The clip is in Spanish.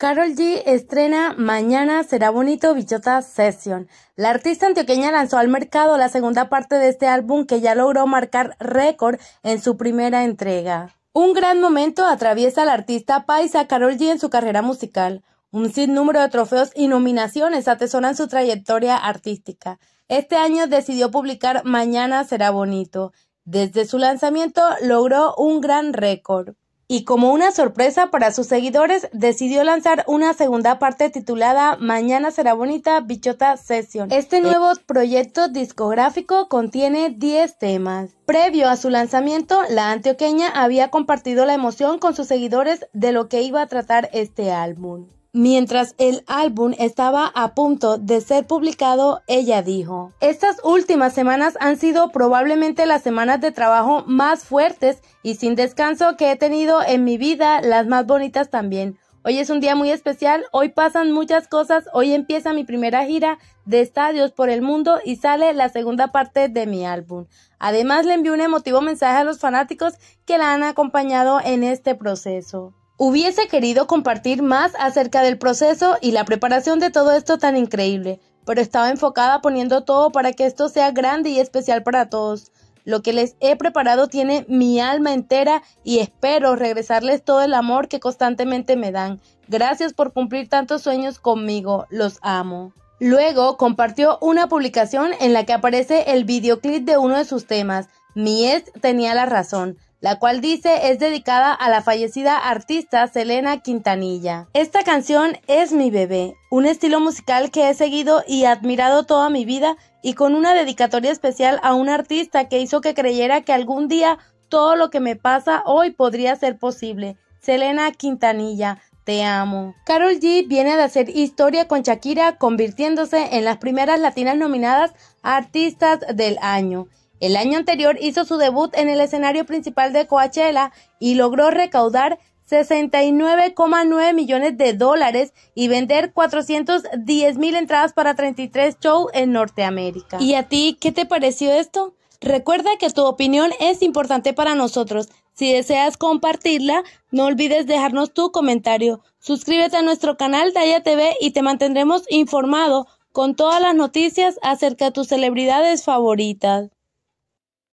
Carol G estrena Mañana será bonito Bichota Session. La artista antioqueña lanzó al mercado la segunda parte de este álbum que ya logró marcar récord en su primera entrega. Un gran momento atraviesa la artista paisa Carol G en su carrera musical. Un sinnúmero de trofeos y nominaciones atesoran su trayectoria artística. Este año decidió publicar Mañana será bonito. Desde su lanzamiento logró un gran récord y como una sorpresa para sus seguidores decidió lanzar una segunda parte titulada Mañana será bonita Bichota Session. Este eh. nuevo proyecto discográfico contiene 10 temas. Previo a su lanzamiento, la antioqueña había compartido la emoción con sus seguidores de lo que iba a tratar este álbum. Mientras el álbum estaba a punto de ser publicado, ella dijo, Estas últimas semanas han sido probablemente las semanas de trabajo más fuertes y sin descanso que he tenido en mi vida, las más bonitas también. Hoy es un día muy especial, hoy pasan muchas cosas, hoy empieza mi primera gira de estadios por el mundo y sale la segunda parte de mi álbum. Además le envío un emotivo mensaje a los fanáticos que la han acompañado en este proceso. Hubiese querido compartir más acerca del proceso y la preparación de todo esto tan increíble, pero estaba enfocada poniendo todo para que esto sea grande y especial para todos. Lo que les he preparado tiene mi alma entera y espero regresarles todo el amor que constantemente me dan. Gracias por cumplir tantos sueños conmigo, los amo. Luego compartió una publicación en la que aparece el videoclip de uno de sus temas. Mi ex tenía la razón la cual dice es dedicada a la fallecida artista Selena Quintanilla. Esta canción es Mi Bebé, un estilo musical que he seguido y admirado toda mi vida y con una dedicatoria especial a un artista que hizo que creyera que algún día todo lo que me pasa hoy podría ser posible. Selena Quintanilla, te amo. Carol G viene de hacer historia con Shakira, convirtiéndose en las primeras latinas nominadas artistas del año. El año anterior hizo su debut en el escenario principal de Coachella y logró recaudar 69,9 millones de dólares y vender 410 mil entradas para 33 shows en Norteamérica. ¿Y a ti qué te pareció esto? Recuerda que tu opinión es importante para nosotros. Si deseas compartirla, no olvides dejarnos tu comentario. Suscríbete a nuestro canal Daya TV y te mantendremos informado con todas las noticias acerca de tus celebridades favoritas.